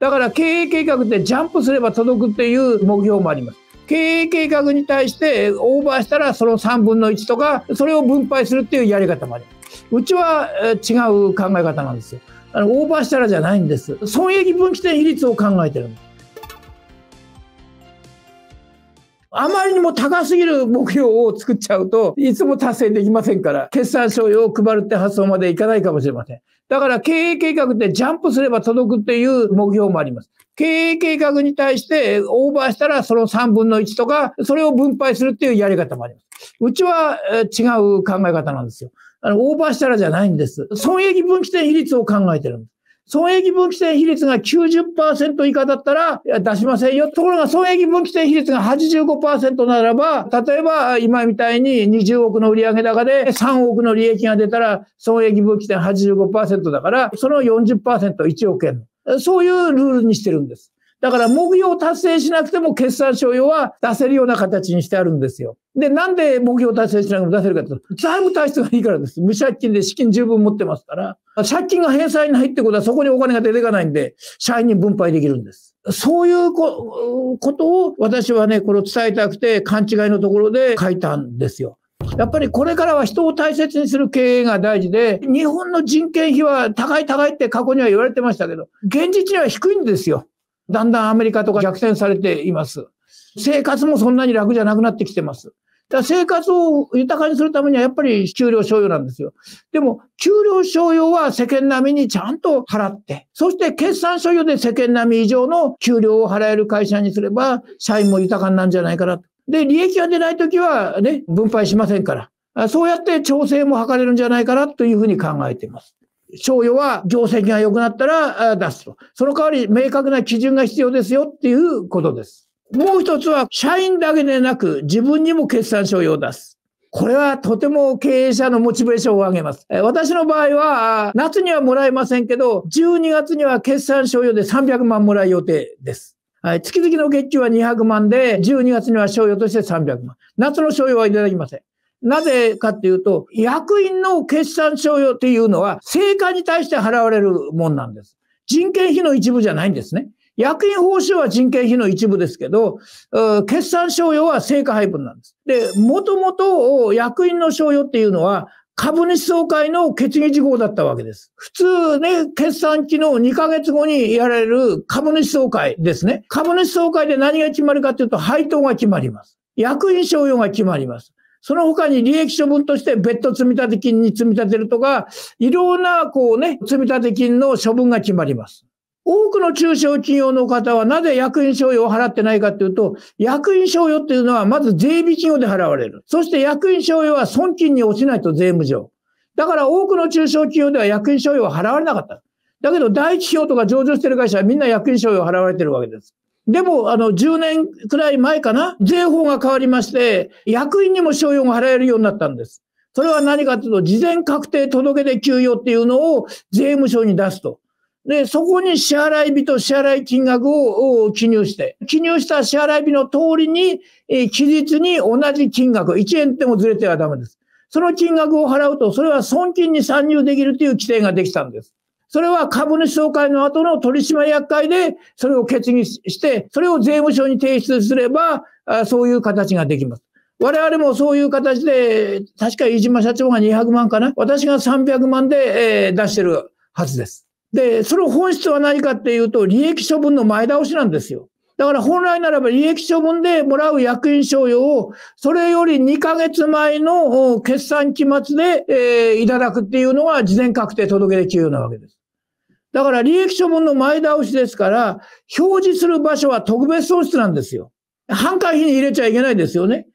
だから経営計画でジャンプすれば届くっていう目標もあります。経営計画に対してオーバーしたらその3分の1とか、それを分配するっていうやり方もあります。うちは違う考え方なんですよ。あの、オーバーしたらじゃないんです。損益分岐点比率を考えてるんです。あまりにも高すぎる目標を作っちゃうといつも達成できませんから、決算書を配るって発想までいかないかもしれません。だから経営計画ってジャンプすれば届くっていう目標もあります。経営計画に対してオーバーしたらその3分の1とか、それを分配するっていうやり方もあります。うちは違う考え方なんですよ。あの、オーバーしたらじゃないんです。損益分岐点比率を考えてるんです。損益分岐点比率が90%以下だったら出しませんよ。ところが損益分岐点比率が85%ならば、例えば今みたいに20億の売上高で3億の利益が出たら損益分岐点85%だから、その40%、1億円。そういうルールにしてるんです。だから目標を達成しなくても決算賞与は出せるような形にしてあるんですよ。で、なんで目標達成しなくても出せるかというと、財務体質がいいからです。無借金で資金十分持ってますから、借金が返済に入ってことはそこにお金が出ていかないんで、社員に分配できるんです。そういうことを私はね、これを伝えたくて勘違いのところで書いたんですよ。やっぱりこれからは人を大切にする経営が大事で、日本の人件費は高い高いって過去には言われてましたけど、現実には低いんですよ。だんだんアメリカとか逆転されています。生活もそんなに楽じゃなくなってきてます。だ生活を豊かにするためにはやっぱり給料商用なんですよ。でも、給料商用は世間並みにちゃんと払って、そして決算所有で世間並み以上の給料を払える会社にすれば、社員も豊かになるんじゃないかなと。で、利益が出ないときはね、分配しませんから。そうやって調整も図れるんじゃないかなというふうに考えています。賞与は業績が良くなったら出すと。その代わり明確な基準が必要ですよっていうことです。もう一つは社員だけでなく自分にも決算賞与を出す。これはとても経営者のモチベーションを上げます。私の場合は、夏にはもらえませんけど、12月には決算賞与で300万もらう予定です。はい、月々の月給は200万で、12月には賞与として300万。夏の賞与はいただきません。なぜかっていうと、役員の決算賞与っていうのは、成果に対して払われるもんなんです。人件費の一部じゃないんですね。役員報酬は人件費の一部ですけど、決算賞与は成果配分なんです。で、もともと役員の賞与っていうのは、株主総会の決議事項だったわけです。普通ね、決算期の2ヶ月後にやられる株主総会ですね。株主総会で何が決まるかというと、配当が決まります。役員賞与が決まります。その他に利益処分として別途積立金に積み立てるとか、いろんなこうね、積立金の処分が決まります。多くの中小企業の方はなぜ役員賞与を払ってないかっていうと、役員賞与っていうのはまず税引き用で払われる。そして役員賞与は損金に落ちないと税務上。だから多くの中小企業では役員賞与は払われなかった。だけど大企業とか上場してる会社はみんな役員賞与を払われてるわけです。でも、あの、10年くらい前かな、税法が変わりまして、役員にも賞与が払えるようになったんです。それは何かというと、事前確定届で給与っていうのを税務署に出すと。で、そこに支払い日と支払い金額を記入して、記入した支払い日の通りに、え期日に同じ金額、1円でもずれてはダメです。その金額を払うと、それは損金に参入できるという規定ができたんです。それは株主総会の後の取締役会でそれを決議して、それを税務署に提出すれば、そういう形ができます。我々もそういう形で、確か飯島社長が200万かな私が300万で、出してるはずです。で、その本質は何かっていうと、利益処分の前倒しなんですよ。だから本来ならば利益処分でもらう役員賞与を、それより2ヶ月前の決算期末で、いただくっていうのが事前確定届出給与なわけです。だから利益書分の前倒しですから、表示する場所は特別損失なんですよ。半回費に入れちゃいけないですよね。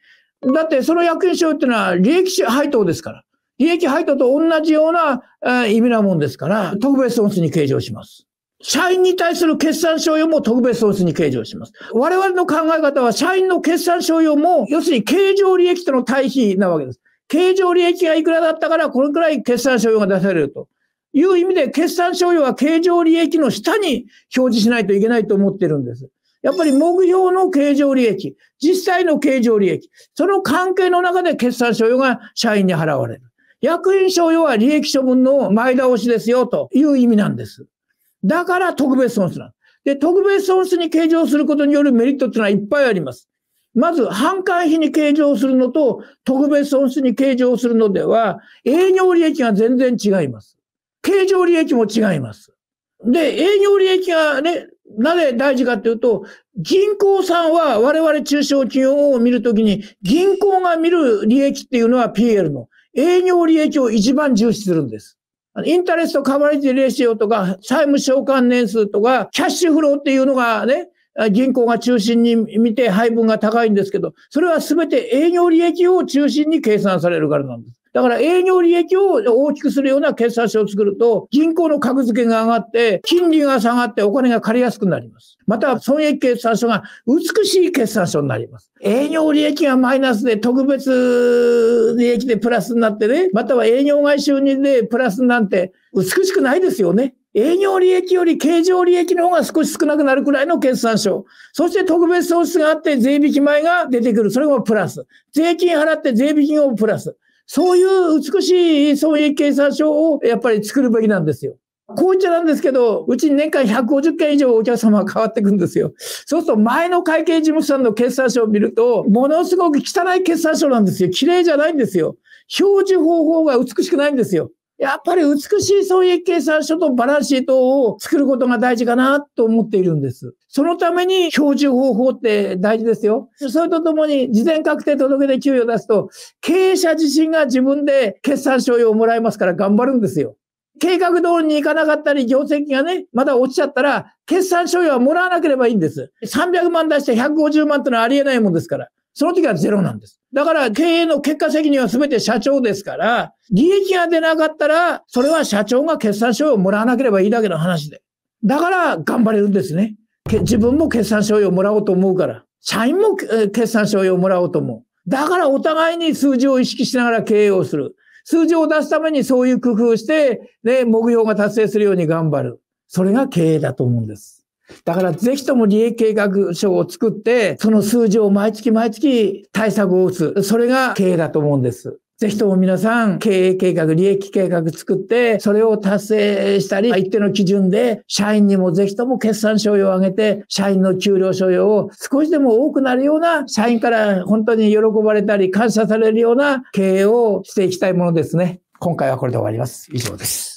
だってその役員証っていうのは利益配当ですから。利益配当と同じような、え意味なもんですから、特別損失に計上します。社員に対する決算賞与も特別損失に計上します。我々の考え方は社員の決算賞与も、要するに経常利益との対比なわけです。経常利益がいくらだったから、このくらい決算賞与が出されると。いう意味で、決算賞与は経常利益の下に表示しないといけないと思ってるんです。やっぱり目標の経常利益、実際の経常利益、その関係の中で決算賞与が社員に払われる。役員賞与は利益処分の前倒しですよという意味なんです。だから特別損失なんで、特別損失に計上することによるメリットっていうのはいっぱいあります。まず、販管費に計上するのと、特別損失に計上するのでは、営業利益が全然違います。経常利益も違います。で、営業利益がね、なぜ大事かっていうと、銀行さんは我々中小企業を見るときに、銀行が見る利益っていうのは PL の営業利益を一番重視するんです。インタレストカバレッジレシオとか、債務償還年数とか、キャッシュフローっていうのがね、銀行が中心に見て配分が高いんですけど、それは全て営業利益を中心に計算されるからなんです。だから営業利益を大きくするような決算書を作ると、銀行の格付けが上がって、金利が下がってお金が借りやすくなります。また、損益決算書が美しい決算書になります。営業利益がマイナスで、特別利益でプラスになってね、または営業外収入でプラスなんて美しくないですよね。営業利益より経常利益の方が少し少なくなるくらいの決算書。そして特別損失があって税引き前が出てくる。それもプラス。税金払って税引き後プラス。そういう美しいそういう計算書をやっぱり作るべきなんですよ。こう言っちゃなんですけど、うちに年間150件以上お客様が変わってくんですよ。そうすると前の会計事務所さんの決算書を見ると、ものすごく汚い決算書なんですよ。綺麗じゃないんですよ。表示方法が美しくないんですよ。やっぱり美しい損益計算書とバランスシートを作ることが大事かなと思っているんです。そのために標準方法って大事ですよ。それとともに事前確定届で給与を出すと、経営者自身が自分で決算書をもらいますから頑張るんですよ。計画通りに行かなかったり、業績がね、まだ落ちちゃったら、決算書与はもらわなければいいんです。300万出して150万ってのはありえないもんですから。その時はゼロなんです。だから経営の結果責任は全て社長ですから、利益が出なかったら、それは社長が決算書をもらわなければいいだけの話で。だから頑張れるんですね。自分も決算書をもらおうと思うから。社員も決算書をもらおうと思う。だからお互いに数字を意識しながら経営をする。数字を出すためにそういう工夫をして、ね、目標が達成するように頑張る。それが経営だと思うんです。だからぜひとも利益計画書を作って、その数字を毎月毎月対策を打つ。それが経営だと思うんです。ぜひとも皆さん、経営計画、利益計画作って、それを達成したり、一定の基準で、社員にもぜひとも決算賞与を上げて、社員の給料賞与を少しでも多くなるような、社員から本当に喜ばれたり、感謝されるような経営をしていきたいものですね。今回はこれで終わります。以上です。